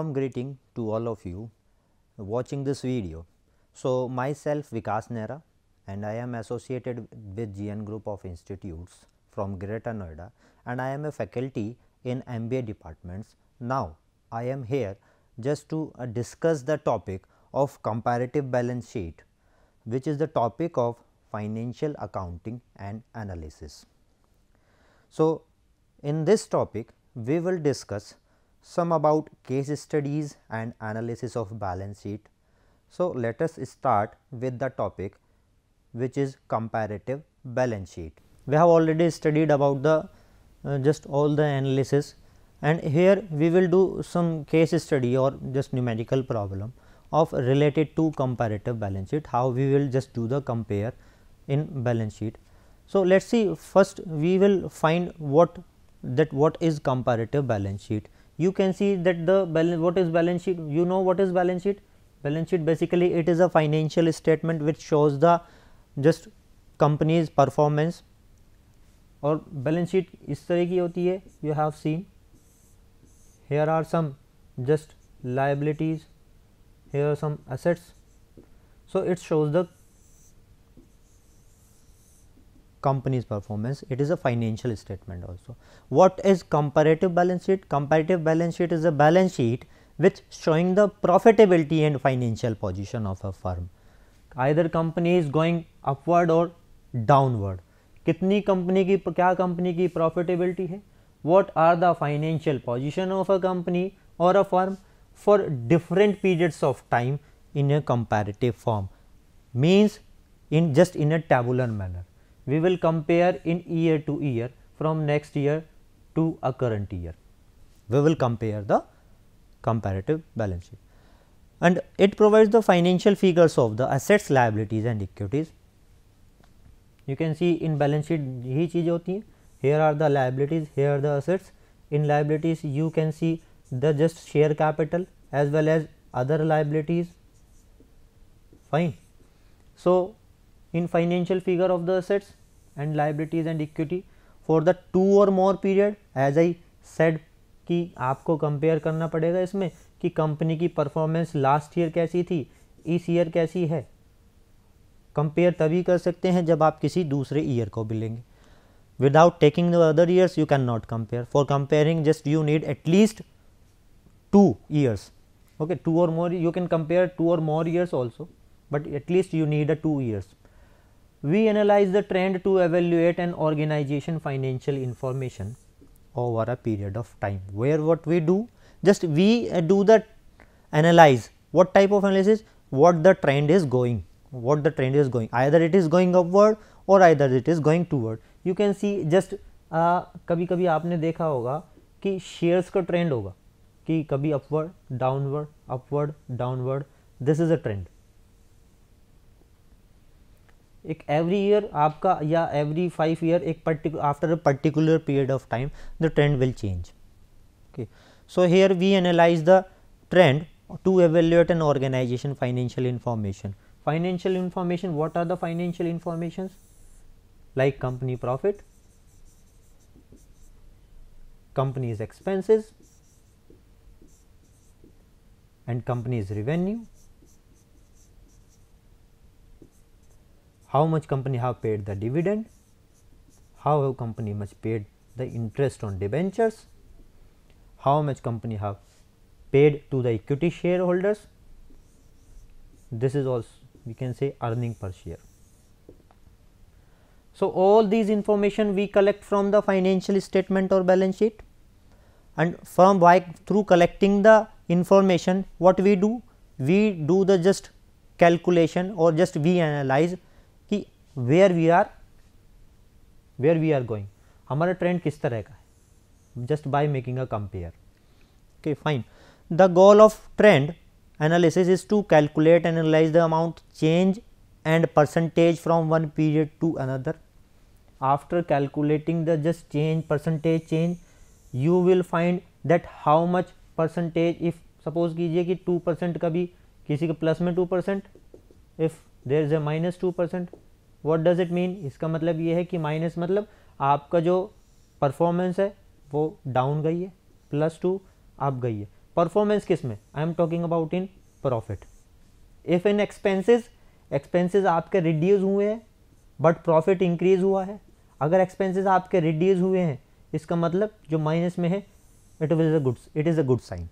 warm greeting to all of you watching this video. So, myself Vikas Nehra and I am associated with GN Group of Institutes from Greater Noida and I am a faculty in MBA departments. Now, I am here just to uh, discuss the topic of comparative balance sheet which is the topic of financial accounting and analysis. So, in this topic we will discuss some about case studies and analysis of balance sheet. So, let us start with the topic which is comparative balance sheet. We have already studied about the uh, just all the analysis and here we will do some case study or just numerical problem of related to comparative balance sheet, how we will just do the compare in balance sheet. So, let us see first we will find what that what is comparative balance sheet you can see that the balance what is balance sheet you know what is balance sheet balance sheet basically it is a financial statement which shows the just company's performance Or balance sheet is तरह की होती You have seen. Here are some just liabilities here are some assets so it shows the company's performance it is a financial statement also what is comparative balance sheet comparative balance sheet is a balance sheet which showing the profitability and financial position of a firm either company is going upward or downward कितनी company की क्या company की profitability है what are the financial position of a company or a firm for different periods of time in a comparative form means in just in a tabular manner we will compare in year to year from next year to a current year. We will compare the comparative balance sheet and it provides the financial figures of the assets, liabilities and equities. You can see in balance sheet यही here are the liabilities, here are the assets. In liabilities you can see the just share capital as well as other liabilities fine. So, in financial figure of the assets and liabilities and equity for the two or more period as I said कि आपको compare करना पड़ेगा इसमें कि company की performance last year कैसी थी इस ईयर कैसी है कंपेयर तभी कर सकते हैं जब आप किसी दूसरे ईयर को भी लेंगे without taking the other years you can not compare for comparing just you need at least two years okay two or more you can compare two or more years also but at least you need a two years We analyze the trend to evaluate an organization financial information over a period of time, where what we do just we uh, do the analyze what type of analysis what the trend is going what the trend is going either it is going upward or either it is going toward. You can see just, just uh, कभी कभी आपने देखा होगा कि shares का trend होगा कि कभी upward, downward, upward, downward. This is a trend. Every year, year आपका या एवरी फाइव ईयर एक particular after a particular period of time so here we analyze the trend to evaluate an organization financial information financial information what are the financial informations like company profit company's expenses and company's revenue how much company have paid the dividend, how have company much paid the interest on debentures, how much company have paid to the equity shareholders. This is also we can say earning per share. So, all these information we collect from the financial statement or balance sheet and from by through collecting the information what we do? We do the just calculation or just we analyze where we are where we are going हमारा trend किस तरह का है just by making a compare okay fine the goal of trend analysis is to calculate analyse the amount change and percentage from one period to another after calculating the just change percentage change you will find that how much percentage if suppose कीजिए कि two percent कभी किसी के plus में two percent if there is a minus two percent what does it mean इसका मतलब ये है कि माइनस मतलब आपका जो परफॉर्मेंस है वो डाउन गई है प्लस टू अप गई है परफॉर्मेंस किस में I am talking about in profit if in expenses expenses आपके रिड्यूज़ हुए हैं बट प्रॉफिट इंक्रीज़ हुआ है अगर एक्सपेंसेस आपके रिड्यूज़ हुए हैं इसका मतलब जो माइनस में है it is a good it is a good sign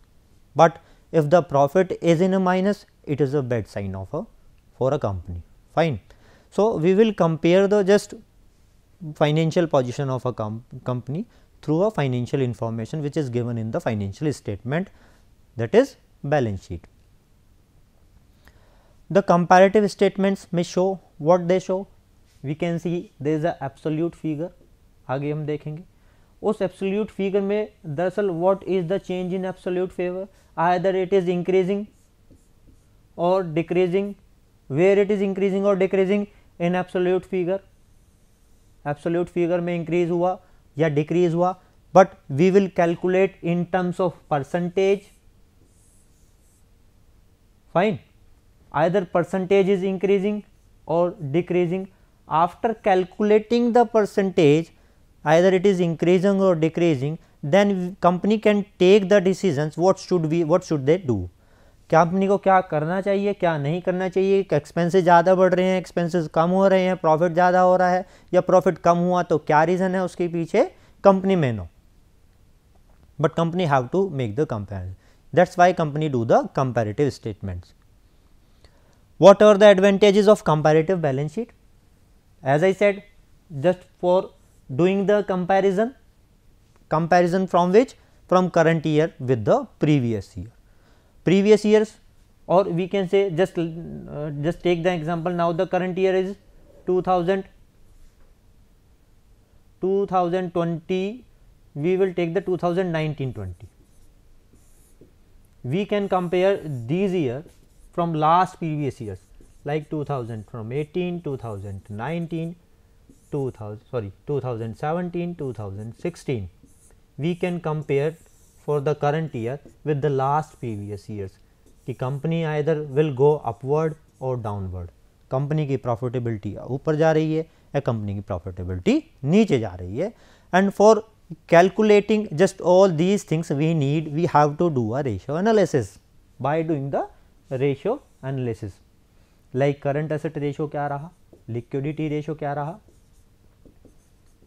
but if the profit is in a minus it is a bad sign of a for a company fine So, we will compare the just financial position of a company through a financial information which is given in the financial statement that is balance sheet. The comparative statements may show what they show. We can see there is a absolute figure आगे हम देखेंगे उस absolute figure में दरअसल what is the change in absolute favour other it is increasing और decreasing where it is increasing और decreasing in absolute figure, absolute figure may increase or decrease. But we will calculate in terms of percentage. Fine, either percentage is increasing or decreasing after calculating the percentage either it is increasing or decreasing then company can take the decisions what should we what should they do company को क्या करना चाहिए क्या नहीं करना चाहिए expenses ज़्यादा बढ़ रहे हैं एक्सपेंसेस कम हो रहे हैं प्रॉफिट ज़्यादा हो रहा है या प्रॉफिट कम हुआ तो क्या रीज़न है उसके पीछे कंपनी में no but company have to make the comparison that's why company do the comparative statements what are the advantages of comparative balance sheet as I said just for doing the comparison comparison from which from current year with the previous year previous years or we can say just uh, just take the example now the current year is 2000 2020 we will take the 2019 20 we can compare these year from last previous years like 2000 from 18 2019 2000 sorry 2017 2016 we can compare for the current year with the last previous years कि company either will go upward और downward company की profitability ऊपर जा रही है या company की profitability नीचे जा रही है and for calculating just all these things we need we have to do a ratio analysis by doing the ratio analysis like current asset ratio क्या रहा लिक्विडिटी रेशियो क्या रहा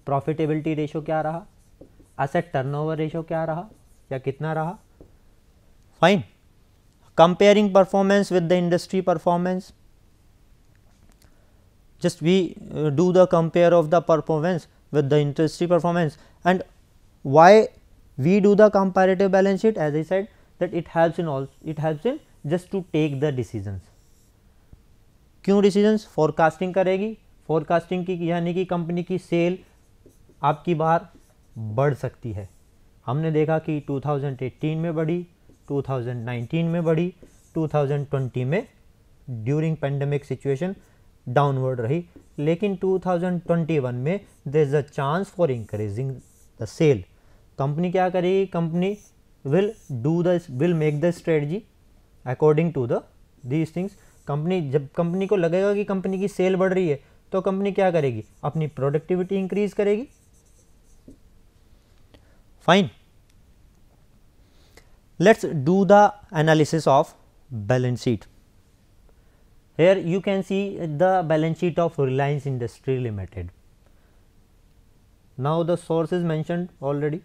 प्रॉफिटेबिलिटी रेशियो क्या रहा एसेट टर्नओवर रेशियो क्या रहा क्या कितना रहा fine comparing performance with the industry performance just we do the compare of the performance with the industry performance and why we do the comparative balance sheet as a side that it helps in all it helps in just to take the decisions क्यों decision forecasting करेगी forecasting की यानी कि company की cell आपकी बार बढ़ सकती है हमने देखा कि 2018 में बढ़ी 2019 में बढ़ी 2020 में ड्यूरिंग पेंडेमिक सिचुएशन डाउनवर्ड रही लेकिन 2021 में there is a chance for increasing the sale company क्या करेगी company will do the will make the strategy according to the these things company जब कंपनी को लगेगा कि कंपनी की सेल बढ़ रही है तो कंपनी क्या करेगी अपनी प्रोडक्टिविटी इंक्रीज़ करेगी fine. Let us do the analysis of balance sheet. Here you can see the balance sheet of Reliance Industry Limited. Now the source is mentioned already.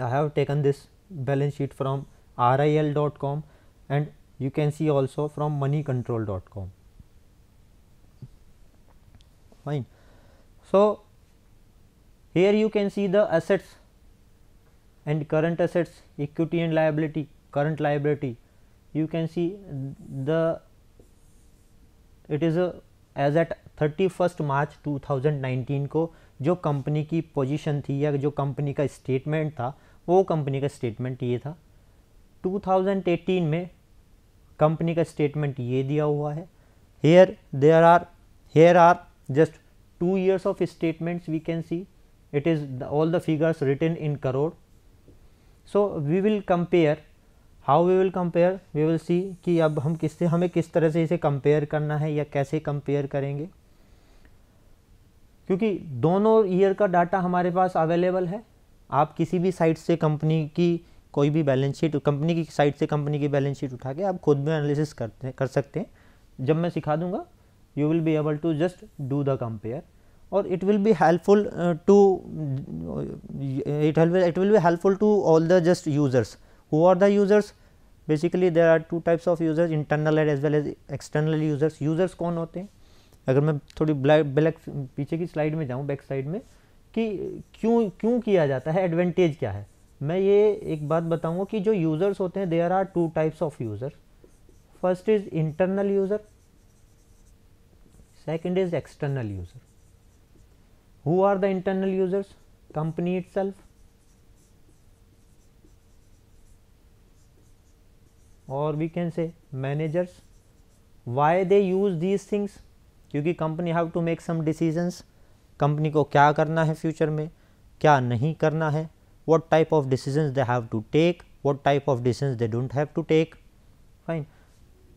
I have taken this balance sheet from RIL.com and you can see also from moneycontrol.com. Fine. So, here you can see the assets and current assets equity and liability current liability you can see the it is a as at thirty first March 2019 को जो company की position थी या जो company का statement था वो company का स्टेटमेंट ये था 2018 में कंपनी का स्टेटमेंट ये दिया हुआ है here there are here are just two years of statements we can see it is all the figures return in crore so we will compare how we will compare we will see कि अब हम किससे हमें किस तरह से इसे compare करना है या कैसे कंपेयर करेंगे क्योंकि दोनों ईयर का डाटा हमारे पास अवेलेबल है आप किसी भी साइट से कंपनी की कोई भी बैलेंस शीट कंपनी की साइट से कंपनी की बैलेंस शीट उठा के आप खुद में एनालिसिस करते कर सकते हैं जब मैं सिखा दूंगा you will be able to just do the compare और it will be helpful uh, it it will uh, it will be helpful to all the just users who are basically there are two types of users internal and as well as external users users कौन होते हैं अगर मैं थोड़ी black black पीछे की slide में जाऊँ बैक साइड में कि क्यों क्यों किया जाता है एडवांटेज क्या है मैं ये एक बात बताऊँगा कि जो यूज़र्स होते हैं there are two types of user first is internal user second is external user who are the internal users company itself or we can say managers why they use these things क्योंकि company have to make some decisions company को क्या करना है future में क्या नहीं करना है what type of decisions they have to take what type of decisions they don't have to take fine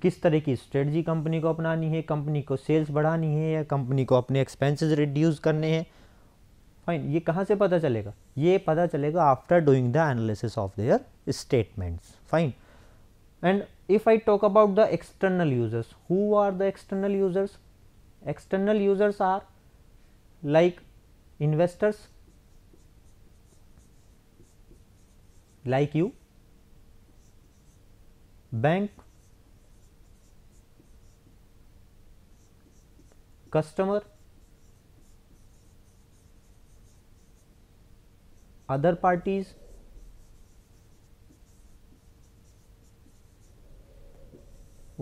किस तरह की स्ट्रेटजी कंपनी को अपनानी है कंपनी को सेल्स बढ़ानी है या कंपनी को अपने एक्सपेंसेस रिड्यूस करने हैं फाइन ये कहाँ से पता चलेगा ये पता चलेगा after doing the analysis of their statements fine and if I talk about the external users who are the external users external users are like investors like you bank customer other parties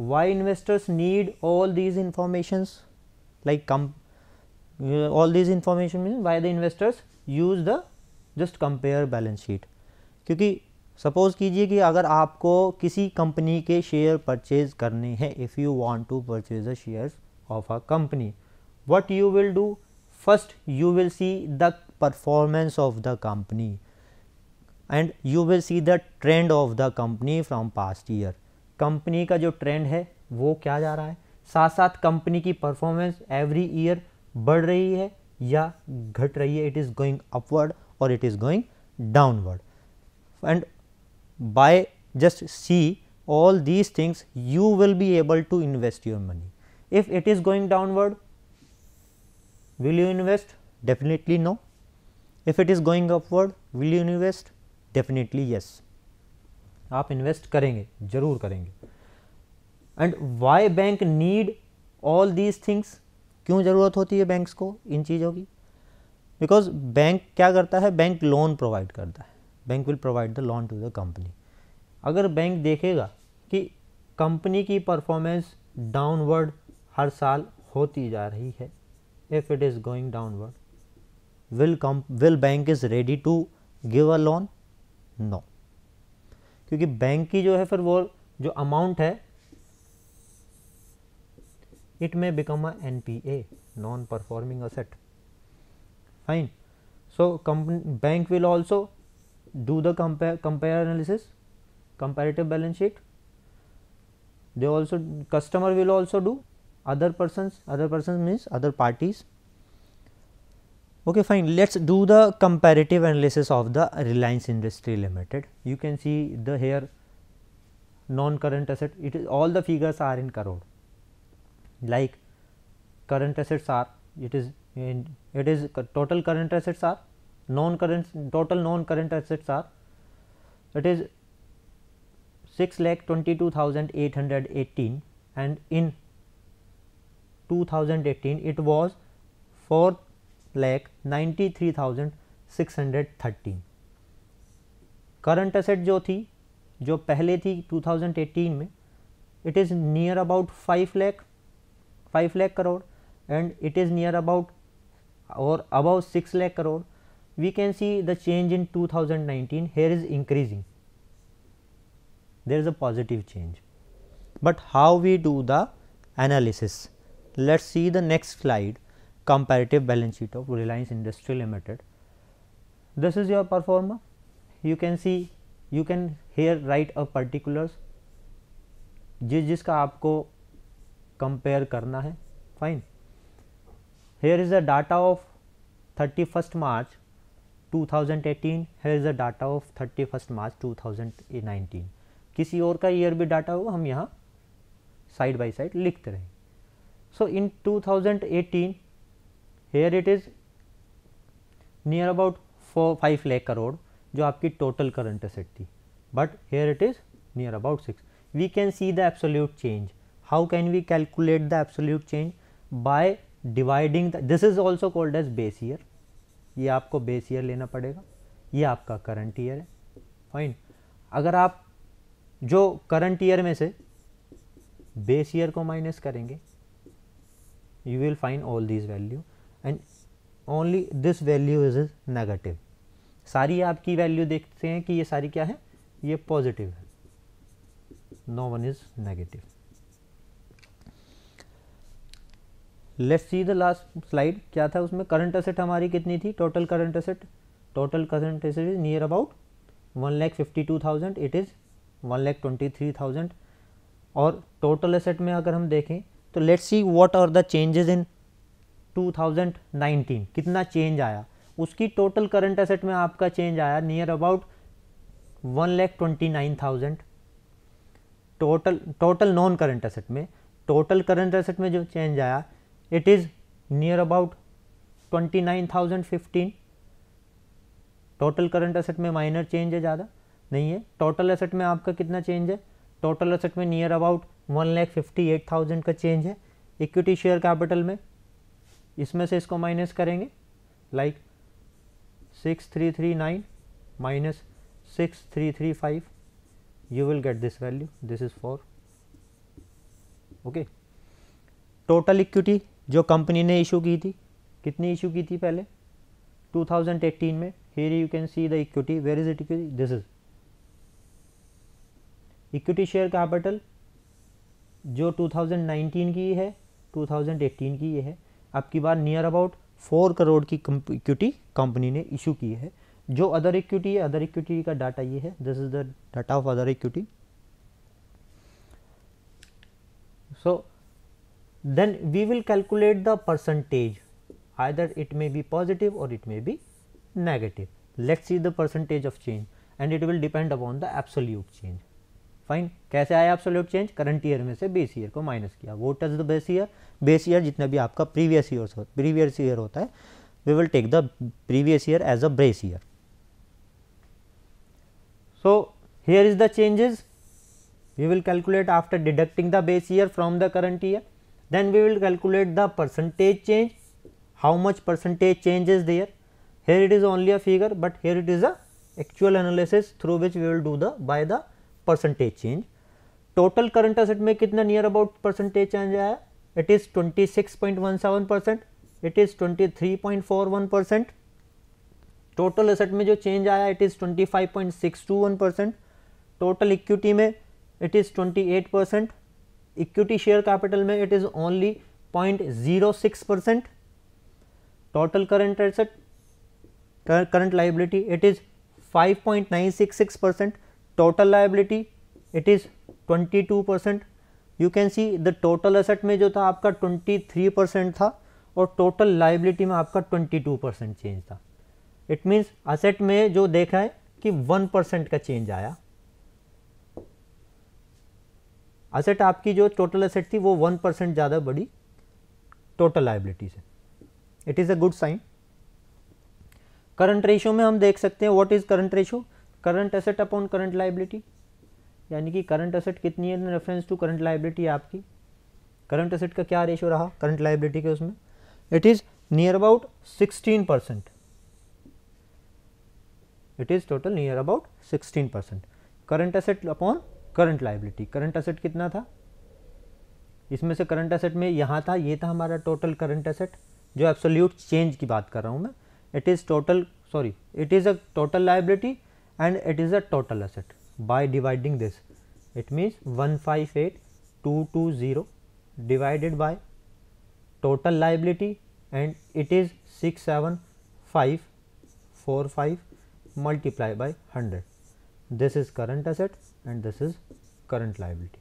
why investors need all these informations like uh, all these information means why the investors use the just compare balance sheet kyunki suppose kijiye ki agar aapko kisi company ke share purchase karne hai if you want to purchase the shares of a company what you will do first you will see the performance of the company and you will see the trend of the company from past year company का जो trend है वो क्या जा रहा है साथ साथ कंपनी की परफॉर्मेंस एवरी ईयर बढ़ रही है या घट रही है इट इज़ गोइंग अपवर्ड और it is going downward and by just see all these things you will be able to invest your money if it is going downward will you invest definitely no if it is going upward will you invest definitely yes आप invest करेंगे जरूर करेंगे and why bank need all these things क्यों ज़रूरत होती है banks को इन चीज़ों की बिकॉज बैंक क्या करता है बैंक लोन प्रोवाइड करता है bank will provide the loan to the company अगर बैंक देखेगा कि कंपनी की परफॉर्मेंस डाउनवर्ड हर साल होती जा रही है if it is going downward will come will bank is ready to give a loan no क्योंकि बैंक की जो है फिर वो जो अमाउंट है it may become a N P A non performing asset fine so company bank will also do the compare analysis comparative balance sheet they also customer will also do other person other person means other parties Okay, fine. Let us do the comparative analysis of the Reliance Industry Limited. You can see the here non-current asset. It is all the figures are in crore. Like current assets are, it is in, it is total current assets are, non-current total non-current assets are. It is six lakh twenty-two thousand eight hundred eighteen, and in 2018 it was four lakh ninety three thousand six hundred thirteen current asset जो थी जो पहले थी two thousand eighteen में it is near about five lakh five lakh crore and it is near about और about six lakh crore we can see the change in two thousand nineteen here is increasing there is a positive change but how we do the analysis let's see the next slide comparative balance sheet of Reliance Industry Limited. This is your performer. You can see, you can here write a particulars जिस जिसका आपको compare करना है fine here is the data of 31st march 2018 here is the data of 31st march 2019 किसी और का year भी data हो हम यहाँ side by side लिखते रहें so in 2018 here it is near about four five lakh crore जो आपकी टोटल करंट असेट थी but here it is near about six we can see the absolute change how can we calculate the absolute change by dividing this is also called as base year ये आपको base year लेना पड़ेगा ये आपका current year है fine अगर आप जो करंट ईयर में से बेस ईयर को माइनस करेंगे you will find all these value and only this value is is negative सारी आपकी वैल्यू देखते हैं कि ये सारी क्या है ये पॉजिटिव है no one is negative let's see the last slide क्या था उसमें करंट असेट हमारी कितनी थी total current asset total current asset is near about one lakh fifty two thousand it is one lakh twenty three thousand और total asset में अगर हम देखें तो let's see what are the changes in 2019 कितना चेंज आया उसकी टोटल करंट एसेट में आपका चेंज आया near about one lakh twenty nine thousand total total non current asset में टोटल करंट एसेट में जो चेंज आया it is near about twenty nine thousand fifteen total current asset में माइनर चेंज है ज़्यादा नहीं है टोटल एसेट में आपका कितना चेंज है टोटल एसेट में near about one lakh fifty eight thousand का चेंज है इक्विटी शेयर कैपिटल में इसमें से इसको माइनस करेंगे like six three three nine minus six three three five you will get this value this is four okay total equity जो company ने issue की थी कितनी इशू की थी पहले 2018 में here you can see the equity where is it equity this is equity share capital जो 2019 की है 2018 की ये है की बात नियर अबाउट फोर करोड़ की इक्विटी कंपनी ने इशू की है जो अदर इक्विटी है अदर इक्विटी का डाटा ये है this is the data of other equity so then we will calculate the percentage either it may be positive और it may be negative let's see the percentage of change and it will depend upon the absolute change fine कैसे आया absolute change current year में से base year को minus किया what is the base year base year जितना भी आपका previous year previous year होता है we will take the previous year as a base year so here is the changes we will calculate after deducting the base year from the current year then we will calculate the percentage change how much percentage change is there here it is only a figure but here it is a actual analysis through which we will do the by the percentage change total current asset में कितना near about percentage change आया it is 26.17 percent it is 23.41 percent total asset में जो change आया it is 25.621 percent total equity में it is 28 percent equity share capital में it is only 0.06 percent total current asset current liability it is 5.966 percent liability it is twenty 22 percent you can see the total asset में जो था आपका 23 percent था और total liability में आपका 22 percent change था इट मीन्स असेट में जो देखा है कि 1 परसेंट का चेंज आया असेट आपकी जो टोटल असेट थी वो 1 परसेंट ज़्यादा बढ़ी टोटल लाइबिलिटी से it is a good sign current ratio में हम देख सकते हैं what is current ratio current asset upon current liability यानी कि करंट एसेट कितनी है रेफरेंस टू करंट लाइबिलिटी आपकी करंट एसेट का क्या रेशो रहा करंट लाइबिलिटी के उसमें it is near about sixteen percent it is total near about sixteen percent current asset upon current liability current asset कितना था इसमें से करंट एसेट में यहाँ था ये था हमारा टोटल करंट एसेट जो एब्सोल्यूट चेंज की बात कर रहा हूँ मैं it is total sorry it is a total liability and it is a total asset by dividing this it means 158220 divided by total liability and it is 67545 multiplied by 100 this is current asset and this is current liability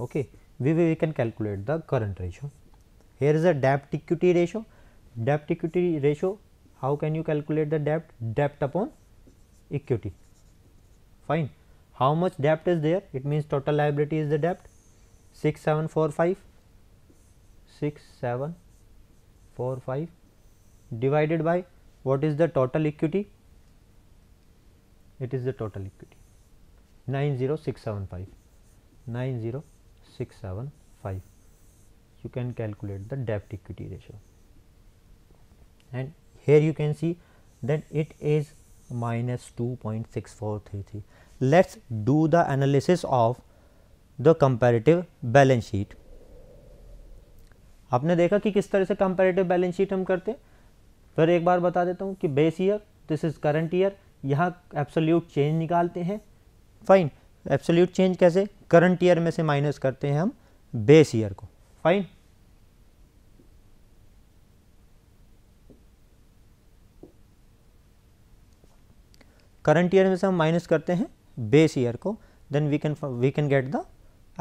okay we, we can calculate the current ratio here is a debt equity ratio debt equity ratio how can you calculate the debt debt upon equity fine. How much debt is there? It means total liability is the debt 6745 6745 divided by what is the total equity? It is the total equity 90675 90675 you can calculate the debt equity ratio and here you can see that it is minus two point six four three three let's do the analysis of the comparative balance sheet आपने देखा कि किस तरह से comparative balance sheet हम करते हैं फिर एक बार बता देता हूँ कि base year this is current year यहाँ एब्सोल्यूट चेंज निकालते हैं फाइन एब्सोल्यूट चेंज कैसे करंट ईयर में से माइनस करते हैं हम बेस ईयर को फाइन करंट ईयर में से हम माइनस करते हैं बेस ईयर को then we can we can get the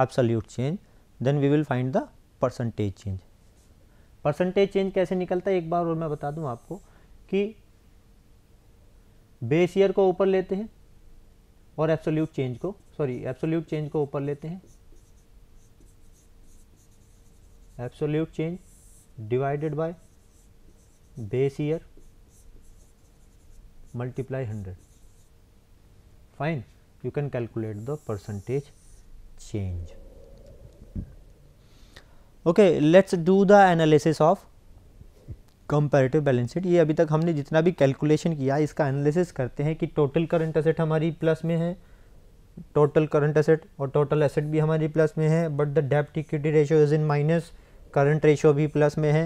absolute change then we will find the percentage change percentage change कैसे निकलता है एक बार और मैं बता दूं आपको कि बेस ईयर को ऊपर लेते हैं और एब्सोल्यूट चेंज को सॉरी एब्सोल्यूट चेंज को ऊपर लेते हैं absolute change divided by base year multiply hundred fine you can calculate the percentage change. Okay, let us do the analysis of comparative balance sheet ये अभी तक हमने जितना भी कैलकुलेशन किया इसका एनालिसिस करते हैं कि टोटल करंट एसेट हमारी प्लस में है टोटल करंट असेट और टोटल एसेट भी हमारी प्लस में है बट द डेप्ट equity ratio is in minus current ratio भी प्लस में है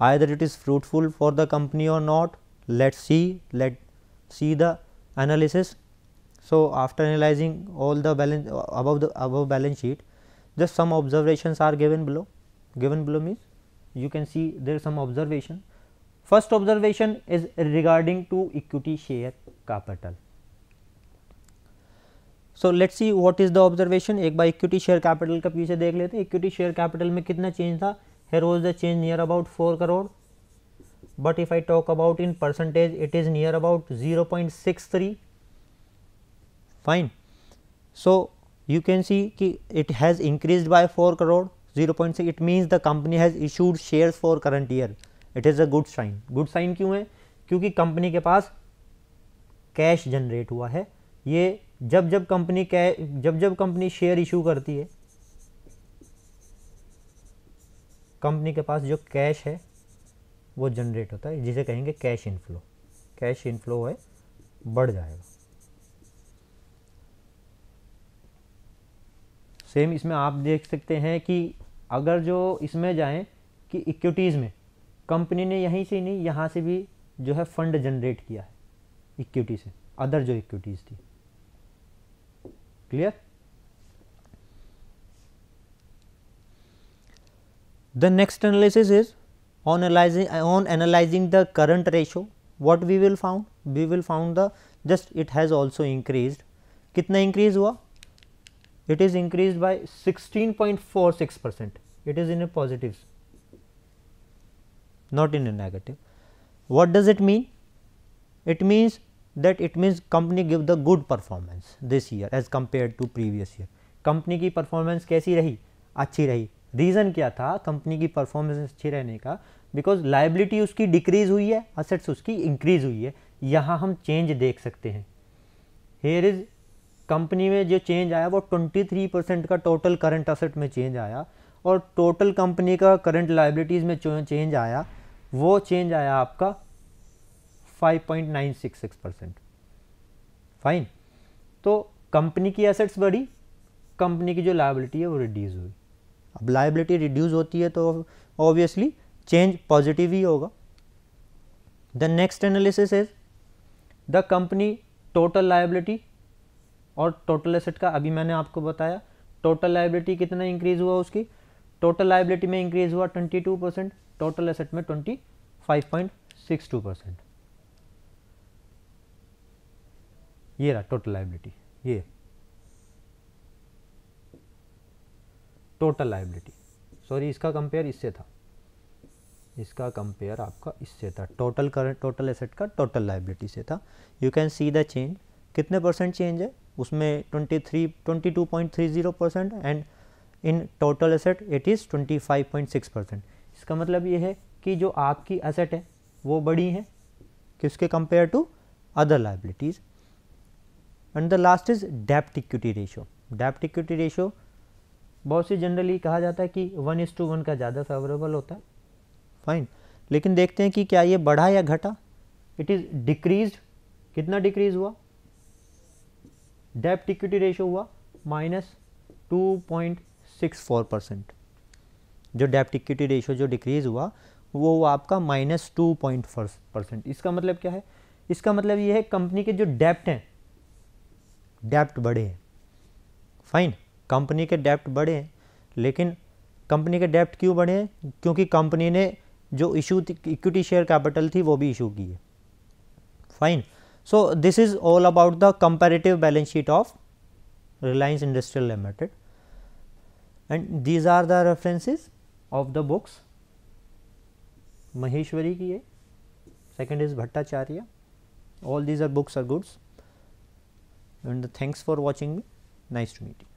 I either it is fruitful for the company और not let see let see the analysis So, after analyzing all the balance above the above balance sheet, just some observations are given below. Given below means you can see there some observation. First observation is regarding to equity share capital. So, let us see what is the observation ek by equity share capital ka piche dekh lete. equity share capital mein kitna change tha here was the change near about 4 crore, but if I talk about in percentage it is near about 0.63 fine. So, you can see ki it has increased by 4 crore 0.6 it means the company has issued shares for current year it is a good sign good sign kyun hai? Kyunki company ke paas cash generate hua hai. Ye jab jab company company jab jab company share issue karti hai company के पास जो cash है वो generate होता है जिसे कहेंगे cash inflow cash inflow है बढ़ जाएगा सेम इसमें आप देख सकते हैं कि अगर जो इसमें जाएं कि इक्विटीज़ में कंपनी ने यहीं से नहीं यहाँ से भी जो है फंड जनरेट किया है इक्विटी से अदर जो इक्विटीज़ थी clear the next analysis is analysing on analysing the current ratio what we will found we will found the just it has also increase कितना इंक्रीज हुआ it is increased by 16.46 percent it is in a positive not in a negative what does it mean it means that it means company give the good performance this year as compared to previous year company ki performance kaisi rahi अच्छी rahi reason kya tha company ki performance अच्छी रहने ka because liability uski decrease hui hai assets uski increase hui hai यहाँ hum change देख sakte hain here is company में जो change आया वो 23 percent का टोटल करंट असेट में चेंज आया और टोटल कंपनी का करंट लाइबिलिटीज़ में चेंज आया वो चेंज आया आपका 5.966 परसेंट फाइन तो कंपनी की एसेट्स बढ़ी कंपनी की जो लाइबिलिटी है वो रिड्यूज़ हुई अब लाइबिलिटी रिड्यूज़ होती है तो ऑब्वियसली चेंज पॉजिटिव ही होगा the next analysis is the company total liability और टोटल एसेट का अभी मैंने आपको बताया टोटल लाइबिलिटी कितना इंक्रीज हुआ उसकी टोटल लाइबिलिटी में इंक्रीज हुआ 22 परसेंट टोटल एसेट में 25.62 परसेंट ये रहा टोटल लाइबिलिटी ये टोटल लाइबिलिटी सॉरी इसका कंपेयर इससे था इसका कंपेयर आपका इससे था टोटल करंट टोटल एसेट का टोटल लाइबिलिटी से था you can see the change कितने परसेंट चेंज है उसमें 23 22.30 percent and in total asset it is 25.6 percent इसका मतलब ये है कि जो आपकी असेट है वो बड़ी है किसके compare to other liabilities and the last is dept equity ratio dept equity ratio बहुत सी जनरली कहा जाता है कि वन इज़ टू वन का ज़्यादा फेवरेबल होता है फाइन लेकिन देखते हैं कि क्या ये बढ़ा या घटा इट इज़ डिक्रीज कितना डिक्रीज हुआ डेप्ट इक्विटी रेशियो हुआ minus two point six four percent जो डेप्ट इक्विटी रेशियो जो डिक्रीज़ हुआ वो आपका माइनस टू पॉइंट परसेंट इसका मतलब क्या है इसका मतलब ये है कंपनी के जो डेप्ट हैं डेप्ट बढ़े हैं फाइन कंपनी के डेप्ट बढ़े हैं लेकिन कंपनी के डेप्ट क्यों बढ़े हैं क्योंकि कंपनी ने जो इशू इक्विटी शेयर कैपिटल थी वो भी इशू की है fine So, this is all about the comparative balance sheet of Reliance Industrial Limited and these are the references of the books Maheshwari ki hai, second is Bhattacharya all these are books are goods and thanks for watching me nice to meet you.